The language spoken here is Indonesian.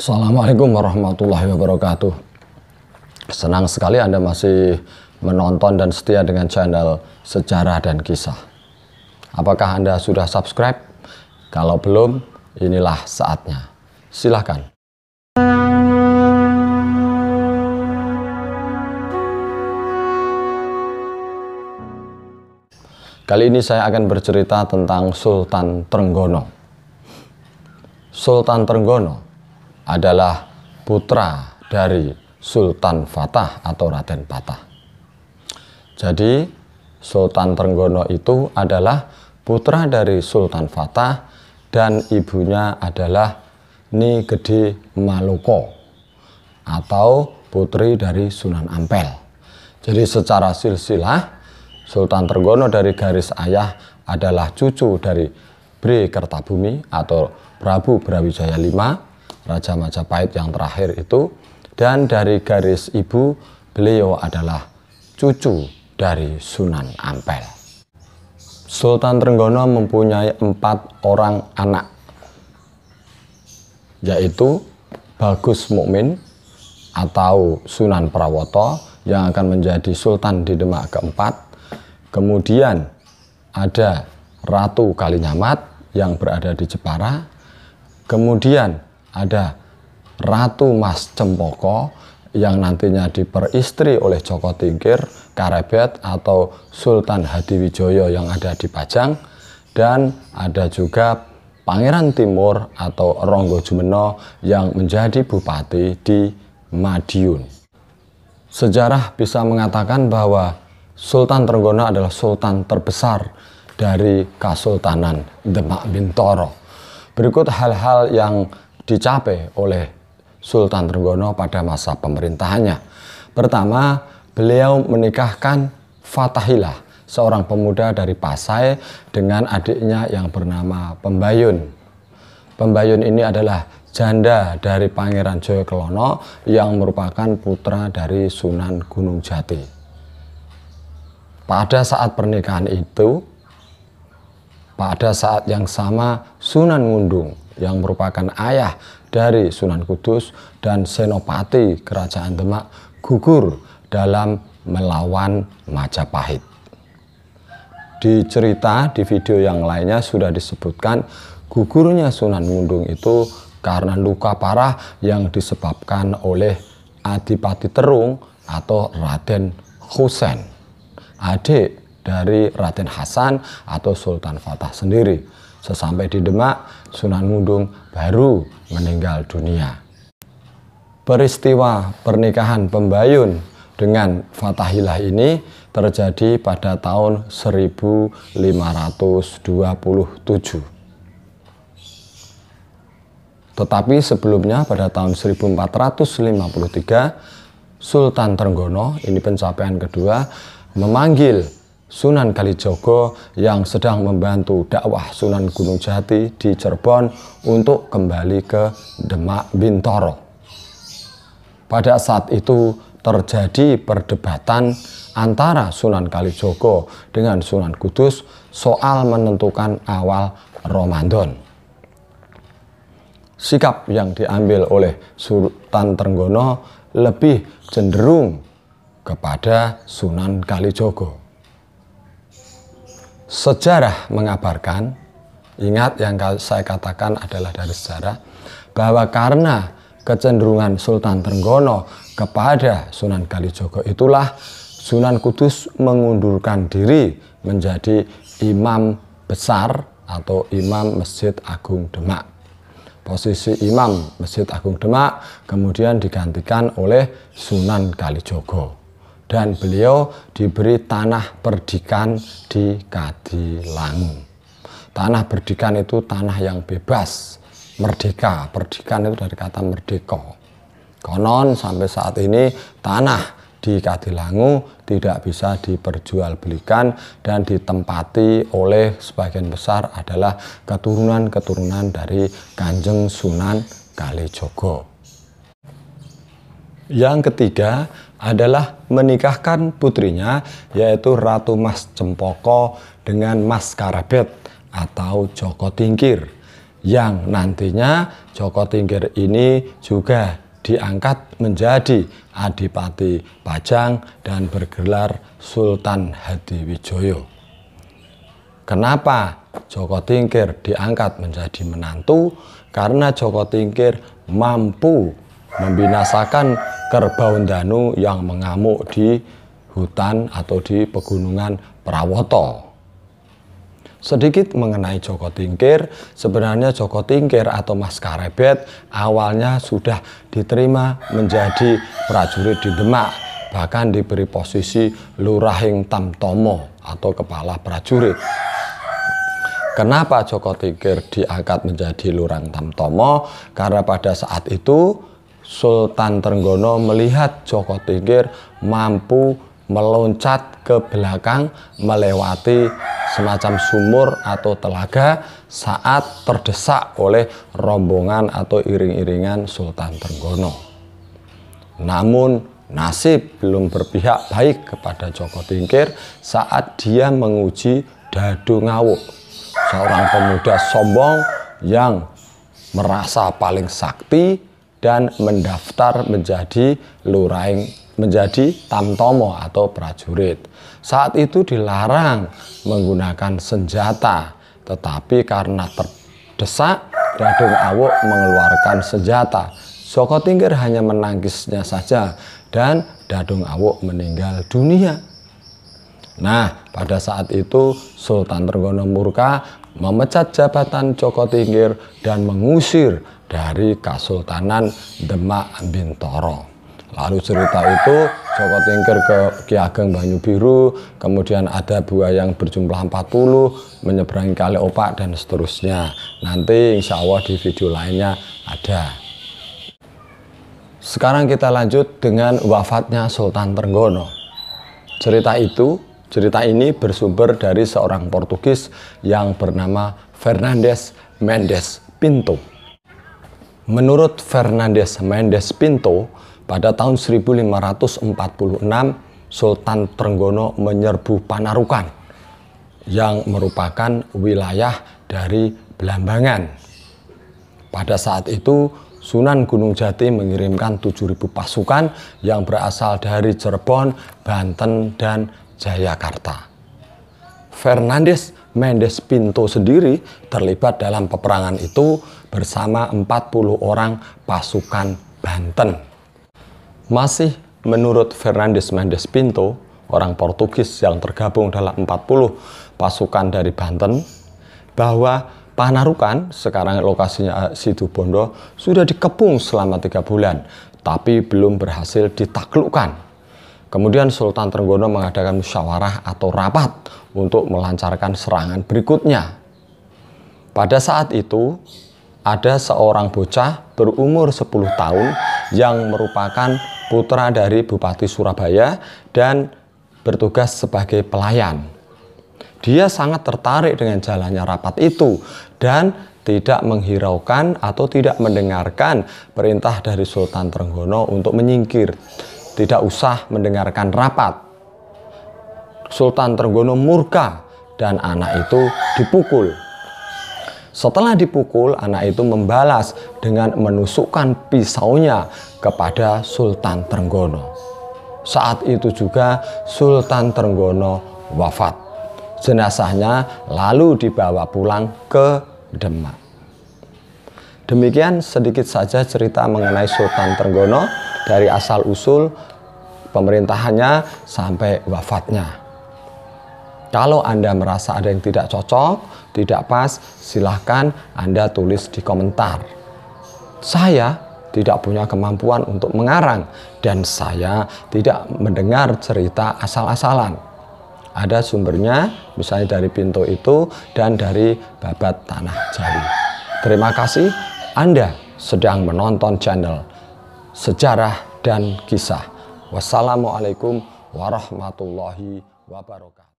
Assalamualaikum warahmatullahi wabarakatuh. Senang sekali Anda masih menonton dan setia dengan channel Sejarah dan Kisah. Apakah Anda sudah subscribe? Kalau belum, inilah saatnya. Silahkan. Kali ini saya akan bercerita tentang Sultan Trenggono. Sultan Trenggono adalah putra dari Sultan Fatah atau Raden Fatah. Jadi Sultan Trenggono itu adalah putra dari Sultan Fatah dan ibunya adalah Ni Gede Maluko atau putri dari Sunan Ampel. Jadi secara silsilah Sultan Trenggono dari garis ayah adalah cucu dari Bre Kertabumi atau Prabu Brawijaya V Raja Majapahit yang terakhir itu dan dari garis ibu beliau adalah cucu dari Sunan Ampel. Sultan Trenggono mempunyai empat orang anak yaitu Bagus Mukmin atau Sunan Prawoto yang akan menjadi sultan di Demak keempat. Kemudian ada Ratu Kalinyamat yang berada di Jepara. Kemudian ada Ratu Mas Cempoko yang nantinya diperistri oleh Joko Tingkir, Karebet atau Sultan Hadiwijoyo yang ada di Pajang dan ada juga Pangeran Timur atau Ronggo Jumeno yang menjadi bupati di Madiun. Sejarah bisa mengatakan bahwa Sultan Trenggono adalah sultan terbesar dari Kasultanan Demak Bintoro. Berikut hal-hal yang dicapai oleh Sultan Trenggono pada masa pemerintahannya. Pertama, beliau menikahkan Fatahilah, seorang pemuda dari Pasai dengan adiknya yang bernama Pembayun. Pembayun ini adalah janda dari Pangeran Joyokelono yang merupakan putra dari Sunan Gunung Jati. Pada saat pernikahan itu, pada saat yang sama Sunan Ngundung yang merupakan ayah dari Sunan Kudus dan Senopati Kerajaan Demak gugur dalam melawan Majapahit. Di cerita di video yang lainnya sudah disebutkan gugurnya Sunan Mundung itu karena luka parah yang disebabkan oleh Adipati Terung atau Raden Husen, adik dari Raden Hasan atau Sultan Fatah sendiri Sesampai di Demak, Sunan Mudung baru meninggal dunia. Peristiwa pernikahan Pembayun dengan Fatahilah ini terjadi pada tahun 1527. Tetapi sebelumnya pada tahun 1453 Sultan Trenggono, ini pencapaian kedua, memanggil Sunan Kalijogo yang sedang membantu dakwah Sunan Gunung Jati di Cirebon untuk kembali ke Demak Bintoro. Pada saat itu terjadi perdebatan antara Sunan Kalijogo dengan Sunan Kudus soal menentukan awal Ramadan. Sikap yang diambil oleh Sultan Trenggono lebih cenderung kepada Sunan Kalijogo. Sejarah mengabarkan, ingat yang saya katakan adalah dari sejarah, bahwa karena kecenderungan Sultan Trenggono kepada Sunan Kalijogo itulah Sunan Kudus mengundurkan diri menjadi imam besar atau imam Masjid Agung Demak. Posisi imam Masjid Agung Demak kemudian digantikan oleh Sunan Kalijogo dan beliau diberi tanah perdikan di Kadilangu. Tanah perdikan itu tanah yang bebas, merdeka. Perdikan itu dari kata merdeko. Konon sampai saat ini tanah di Kadilangu tidak bisa diperjualbelikan dan ditempati oleh sebagian besar adalah keturunan-keturunan dari Kanjeng Sunan Kalijogo. Yang ketiga adalah menikahkan putrinya yaitu Ratu Mas Cempoko dengan Mas Karabet atau Joko Tingkir yang nantinya Joko Tingkir ini juga diangkat menjadi Adipati Pajang dan bergelar Sultan Hadiwijoyo. Kenapa Joko Tingkir diangkat menjadi menantu? Karena Joko Tingkir mampu membinasakan kerbau danu yang mengamuk di hutan atau di pegunungan Prawoto. Sedikit mengenai Joko Tingkir, sebenarnya Joko Tingkir atau Mas Karebet awalnya sudah diterima menjadi prajurit di Demak, bahkan diberi posisi Lurahing Tamtomo atau kepala prajurit. Kenapa Joko Tingkir diangkat menjadi Lurang Tamtomo? Karena pada saat itu Sultan Trenggono melihat Joko Tingkir mampu meloncat ke belakang melewati semacam sumur atau telaga saat terdesak oleh rombongan atau iring-iringan Sultan Trenggono. Namun nasib belum berpihak baik kepada Joko Tingkir saat dia menguji Dadu Ngawuk, seorang pemuda sombong yang merasa paling sakti dan mendaftar menjadi luraing menjadi tamtomo atau prajurit. Saat itu dilarang menggunakan senjata, tetapi karena terdesak Radung Awuk mengeluarkan senjata. Joko Tingkir hanya menangkisnya saja dan Dadung Awuk meninggal dunia. Nah, pada saat itu Sultan Trenggono Murka memecat jabatan Joko Tingkir dan mengusir dari Kasultanan Demak Bintoro. Lalu cerita itu Joko Tingkir ke Ki Ageng Banyu Biru, kemudian ada buah yang berjumlah 40, menyeberangi kali opak dan seterusnya. Nanti insya Allah di video lainnya ada. Sekarang kita lanjut dengan wafatnya Sultan Trenggono. Cerita itu, cerita ini bersumber dari seorang Portugis yang bernama Fernandes Mendes Pinto. Menurut Fernandes Mendes Pinto, pada tahun 1546 Sultan Trenggono menyerbu Panarukan yang merupakan wilayah dari Belambangan. Pada saat itu Sunan Gunung Jati mengirimkan 7.000 pasukan yang berasal dari Cirebon, Banten, dan Jayakarta. Fernandes Mendes Pinto sendiri terlibat dalam peperangan itu bersama 40 orang pasukan Banten. Masih menurut Fernandes Mendes Pinto, orang Portugis yang tergabung dalam 40 pasukan dari Banten, bahwa Panarukan, sekarang lokasinya eh, Bondo, sudah dikepung selama tiga bulan, tapi belum berhasil ditaklukkan. Kemudian Sultan Trenggono mengadakan musyawarah atau rapat untuk melancarkan serangan berikutnya. Pada saat itu, ada seorang bocah berumur 10 tahun yang merupakan putra dari Bupati Surabaya dan bertugas sebagai pelayan. Dia sangat tertarik dengan jalannya rapat itu dan tidak menghiraukan atau tidak mendengarkan perintah dari Sultan Trenggono untuk menyingkir. Tidak usah mendengarkan rapat. Sultan Trenggono murka dan anak itu dipukul setelah dipukul, anak itu membalas dengan menusukkan pisaunya kepada Sultan Trenggono. Saat itu juga Sultan Trenggono wafat. Jenazahnya lalu dibawa pulang ke Demak. Demikian sedikit saja cerita mengenai Sultan Trenggono dari asal usul pemerintahannya sampai wafatnya. Kalau Anda merasa ada yang tidak cocok, tidak pas, silahkan Anda tulis di komentar. Saya tidak punya kemampuan untuk mengarang dan saya tidak mendengar cerita asal-asalan. Ada sumbernya misalnya dari pintu itu dan dari babat tanah jari. Terima kasih Anda sedang menonton channel Sejarah dan Kisah. Wassalamualaikum warahmatullahi wabarakatuh.